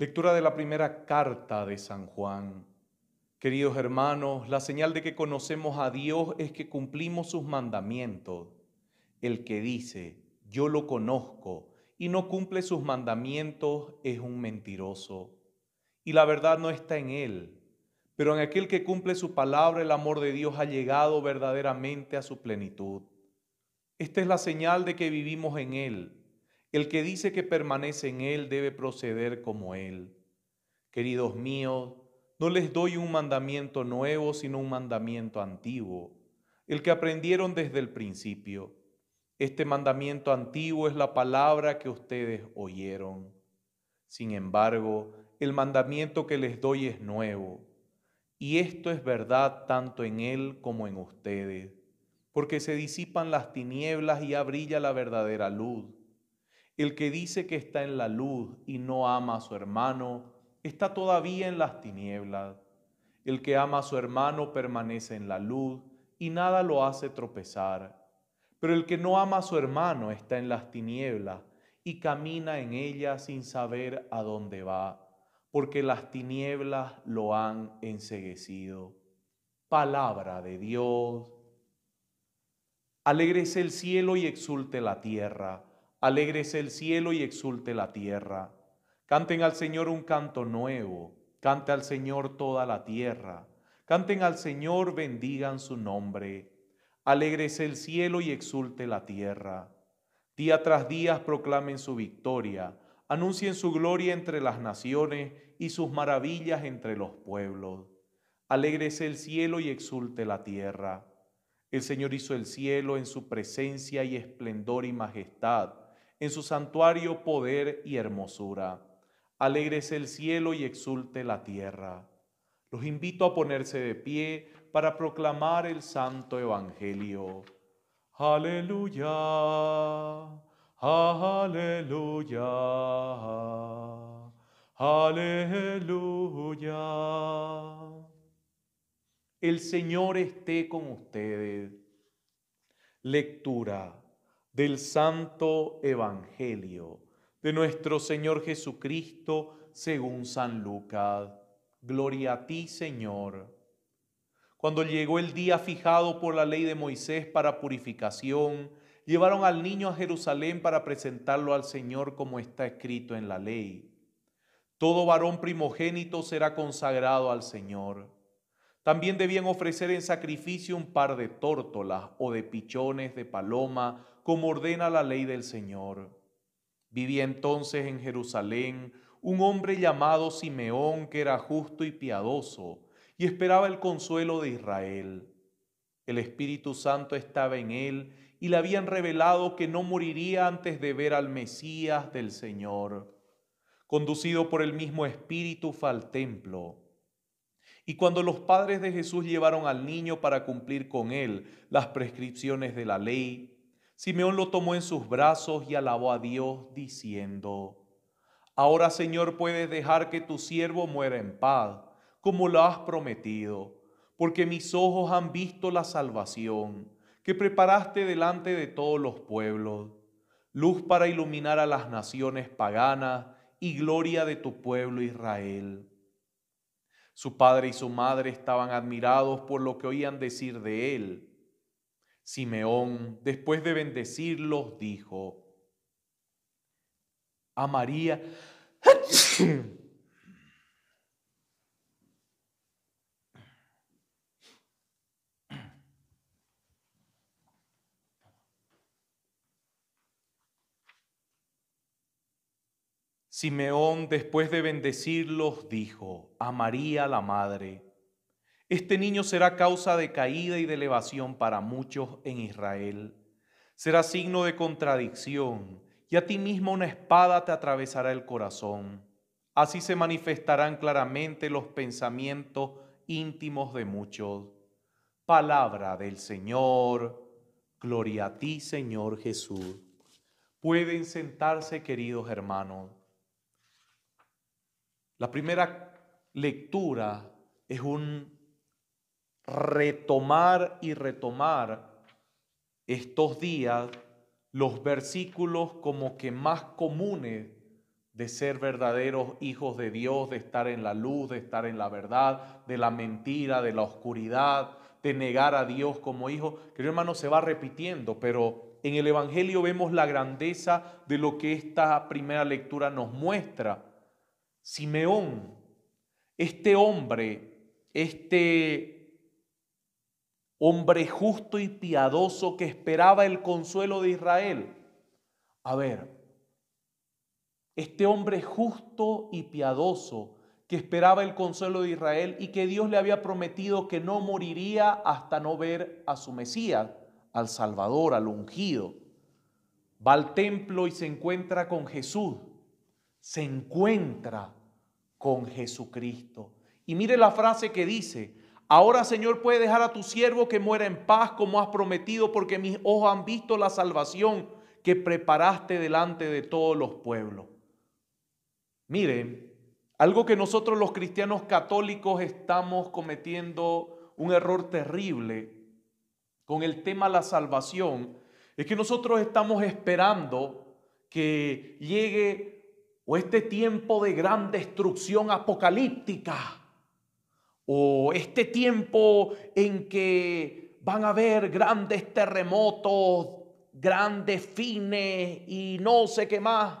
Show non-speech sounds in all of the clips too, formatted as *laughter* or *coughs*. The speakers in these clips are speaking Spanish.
Lectura de la primera carta de San Juan. Queridos hermanos, la señal de que conocemos a Dios es que cumplimos sus mandamientos. El que dice, yo lo conozco, y no cumple sus mandamientos es un mentiroso. Y la verdad no está en él, pero en aquel que cumple su palabra el amor de Dios ha llegado verdaderamente a su plenitud. Esta es la señal de que vivimos en él el que dice que permanece en Él debe proceder como Él. Queridos míos, no les doy un mandamiento nuevo, sino un mandamiento antiguo, el que aprendieron desde el principio. Este mandamiento antiguo es la palabra que ustedes oyeron. Sin embargo, el mandamiento que les doy es nuevo. Y esto es verdad tanto en Él como en ustedes, porque se disipan las tinieblas y brilla la verdadera luz. El que dice que está en la luz y no ama a su hermano, está todavía en las tinieblas. El que ama a su hermano permanece en la luz y nada lo hace tropezar. Pero el que no ama a su hermano está en las tinieblas y camina en ella sin saber a dónde va, porque las tinieblas lo han enseguecido. Palabra de Dios. Alegrese el cielo y exulte la tierra Alégrese el cielo y exulte la tierra. Canten al Señor un canto nuevo. Cante al Señor toda la tierra. Canten al Señor, bendigan su nombre. Alégrese el cielo y exulte la tierra. Día tras día proclamen su victoria, anuncien su gloria entre las naciones y sus maravillas entre los pueblos. Alégrese el cielo y exulte la tierra. El Señor hizo el cielo en su presencia y esplendor y majestad en su santuario poder y hermosura. Alégrese el cielo y exulte la tierra. Los invito a ponerse de pie para proclamar el santo evangelio. Aleluya, aleluya, aleluya. El Señor esté con ustedes. Lectura del Santo Evangelio de nuestro Señor Jesucristo según San Lucas. Gloria a ti, Señor. Cuando llegó el día fijado por la ley de Moisés para purificación, llevaron al niño a Jerusalén para presentarlo al Señor como está escrito en la ley. Todo varón primogénito será consagrado al Señor. También debían ofrecer en sacrificio un par de tórtolas o de pichones de paloma como ordena la ley del Señor. Vivía entonces en Jerusalén un hombre llamado Simeón que era justo y piadoso y esperaba el consuelo de Israel. El Espíritu Santo estaba en él y le habían revelado que no moriría antes de ver al Mesías del Señor. Conducido por el mismo Espíritu fue al templo. Y cuando los padres de Jesús llevaron al niño para cumplir con él las prescripciones de la ley, Simeón lo tomó en sus brazos y alabó a Dios diciendo, Ahora Señor puedes dejar que tu siervo muera en paz, como lo has prometido, porque mis ojos han visto la salvación que preparaste delante de todos los pueblos, luz para iluminar a las naciones paganas y gloria de tu pueblo Israel. Su padre y su madre estaban admirados por lo que oían decir de él Simeón, después de bendecirlos, dijo a María, *coughs* Simeón, después de bendecirlos, dijo a María la Madre, este niño será causa de caída y de elevación para muchos en Israel. Será signo de contradicción y a ti mismo una espada te atravesará el corazón. Así se manifestarán claramente los pensamientos íntimos de muchos. Palabra del Señor. Gloria a ti, Señor Jesús. Pueden sentarse, queridos hermanos. La primera lectura es un retomar y retomar estos días los versículos como que más comunes de ser verdaderos hijos de Dios, de estar en la luz, de estar en la verdad, de la mentira, de la oscuridad, de negar a Dios como hijo. Querido hermano, se va repitiendo, pero en el Evangelio vemos la grandeza de lo que esta primera lectura nos muestra. Simeón, este hombre, este hombre justo y piadoso que esperaba el consuelo de Israel. A ver, este hombre justo y piadoso que esperaba el consuelo de Israel y que Dios le había prometido que no moriría hasta no ver a su Mesías, al Salvador, al ungido. Va al templo y se encuentra con Jesús. Se encuentra con Jesucristo. Y mire la frase que dice, Ahora, Señor, puede dejar a tu siervo que muera en paz como has prometido, porque mis ojos han visto la salvación que preparaste delante de todos los pueblos. Miren, algo que nosotros los cristianos católicos estamos cometiendo un error terrible con el tema de la salvación, es que nosotros estamos esperando que llegue o este tiempo de gran destrucción apocalíptica o este tiempo en que van a haber grandes terremotos, grandes fines y no sé qué más.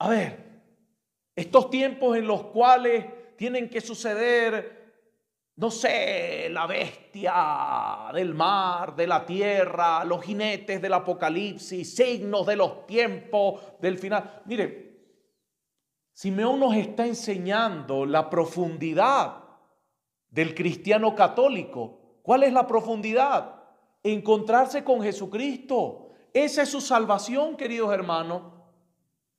A ver, estos tiempos en los cuales tienen que suceder, no sé, la bestia del mar, de la tierra, los jinetes del apocalipsis, signos de los tiempos, del final. Mire, Simeón nos está enseñando la profundidad del cristiano católico. ¿Cuál es la profundidad? Encontrarse con Jesucristo. Esa es su salvación, queridos hermanos.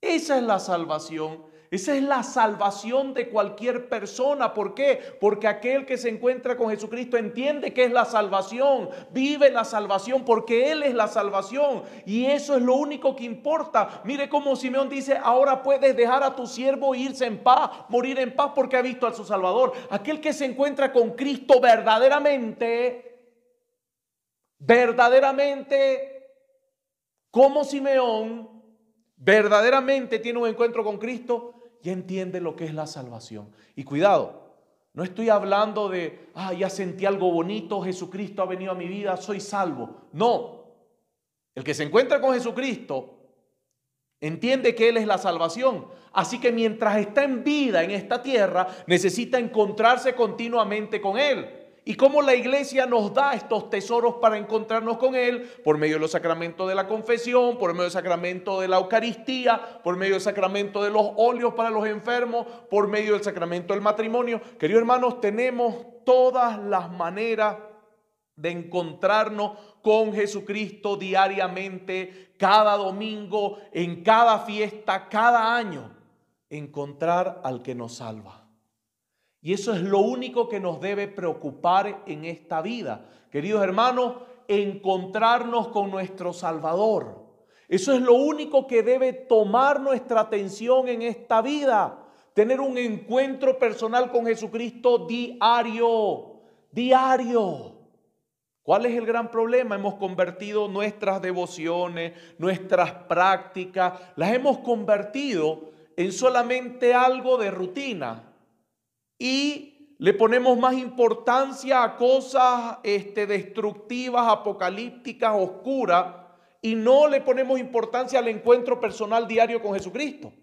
Esa es la salvación. Esa es la salvación de cualquier persona. ¿Por qué? Porque aquel que se encuentra con Jesucristo entiende que es la salvación, vive la salvación porque Él es la salvación. Y eso es lo único que importa. Mire cómo Simeón dice, ahora puedes dejar a tu siervo e irse en paz, morir en paz porque ha visto a su Salvador. Aquel que se encuentra con Cristo verdaderamente, verdaderamente, como Simeón, verdaderamente tiene un encuentro con Cristo, ya entiende lo que es la salvación. Y cuidado, no estoy hablando de, ah, ya sentí algo bonito, Jesucristo ha venido a mi vida, soy salvo. No, el que se encuentra con Jesucristo entiende que Él es la salvación. Así que mientras está en vida en esta tierra, necesita encontrarse continuamente con Él y cómo la iglesia nos da estos tesoros para encontrarnos con Él por medio de los sacramentos de la confesión, por medio del sacramento de la Eucaristía, por medio del sacramento de los óleos para los enfermos, por medio del sacramento del matrimonio. Queridos hermanos, tenemos todas las maneras de encontrarnos con Jesucristo diariamente, cada domingo, en cada fiesta, cada año, encontrar al que nos salva. Y eso es lo único que nos debe preocupar en esta vida. Queridos hermanos, encontrarnos con nuestro Salvador. Eso es lo único que debe tomar nuestra atención en esta vida. Tener un encuentro personal con Jesucristo diario, diario. ¿Cuál es el gran problema? Hemos convertido nuestras devociones, nuestras prácticas, las hemos convertido en solamente algo de rutina, y le ponemos más importancia a cosas este, destructivas, apocalípticas, oscuras, y no le ponemos importancia al encuentro personal diario con Jesucristo.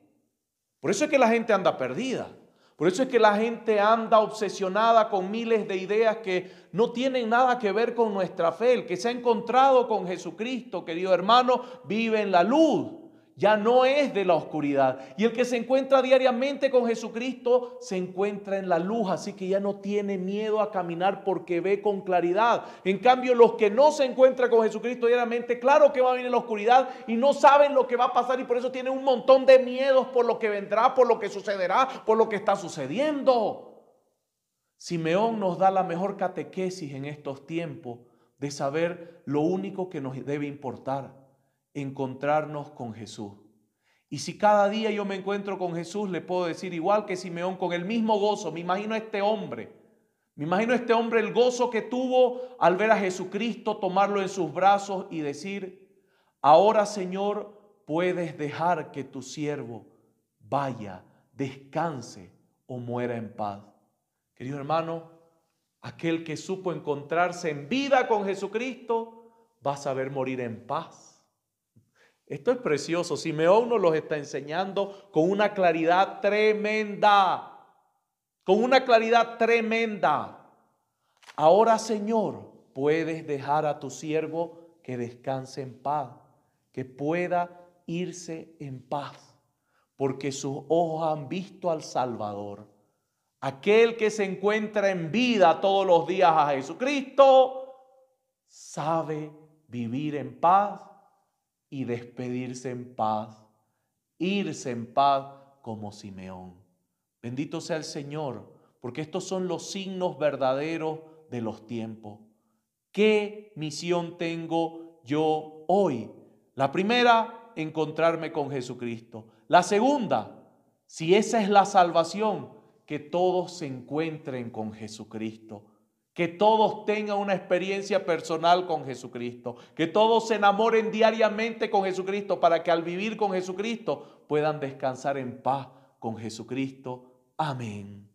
Por eso es que la gente anda perdida. Por eso es que la gente anda obsesionada con miles de ideas que no tienen nada que ver con nuestra fe. El que se ha encontrado con Jesucristo, querido hermano, vive en la luz ya no es de la oscuridad. Y el que se encuentra diariamente con Jesucristo se encuentra en la luz, así que ya no tiene miedo a caminar porque ve con claridad. En cambio, los que no se encuentran con Jesucristo diariamente, claro que va a venir en la oscuridad y no saben lo que va a pasar y por eso tienen un montón de miedos por lo que vendrá, por lo que sucederá, por lo que está sucediendo. Simeón nos da la mejor catequesis en estos tiempos de saber lo único que nos debe importar encontrarnos con Jesús. Y si cada día yo me encuentro con Jesús, le puedo decir igual que Simeón, con el mismo gozo, me imagino a este hombre, me imagino a este hombre el gozo que tuvo al ver a Jesucristo tomarlo en sus brazos y decir, ahora Señor, puedes dejar que tu siervo vaya, descanse o muera en paz. Querido hermano, aquel que supo encontrarse en vida con Jesucristo va a saber morir en paz esto es precioso. Simeón nos los está enseñando con una claridad tremenda. Con una claridad tremenda. Ahora, Señor, puedes dejar a tu siervo que descanse en paz, que pueda irse en paz, porque sus ojos han visto al Salvador. Aquel que se encuentra en vida todos los días a Jesucristo, sabe vivir en paz y despedirse en paz, irse en paz como Simeón. Bendito sea el Señor, porque estos son los signos verdaderos de los tiempos. ¿Qué misión tengo yo hoy? La primera, encontrarme con Jesucristo. La segunda, si esa es la salvación, que todos se encuentren con Jesucristo. Que todos tengan una experiencia personal con Jesucristo. Que todos se enamoren diariamente con Jesucristo para que al vivir con Jesucristo puedan descansar en paz con Jesucristo. Amén.